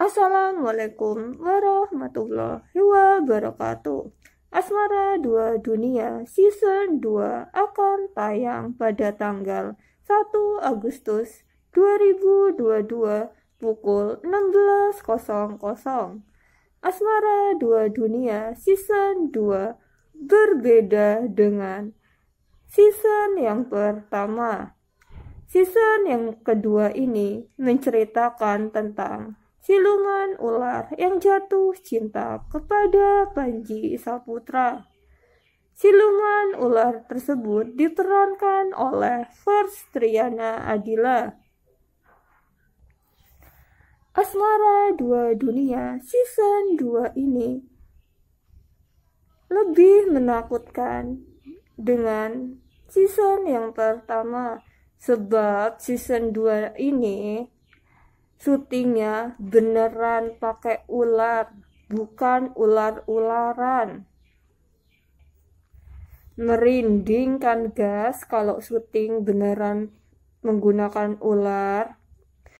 Assalamualaikum warahmatullahi wabarakatuh. Asmara dua Dunia Season 2 akan tayang pada tanggal 1 Agustus 2022 pukul 16.00. Asmara dua Dunia Season 2 berbeda dengan season yang pertama. Season yang kedua ini menceritakan tentang siluman ular yang jatuh cinta kepada Panji Saputra. Siluman ular tersebut diperankan oleh First Triana Adila. Asmara Dua Dunia Season 2 ini lebih menakutkan dengan season yang pertama sebab season 2 ini syutingnya beneran pakai ular bukan ular-ularan merinding kan guys kalau syuting beneran menggunakan ular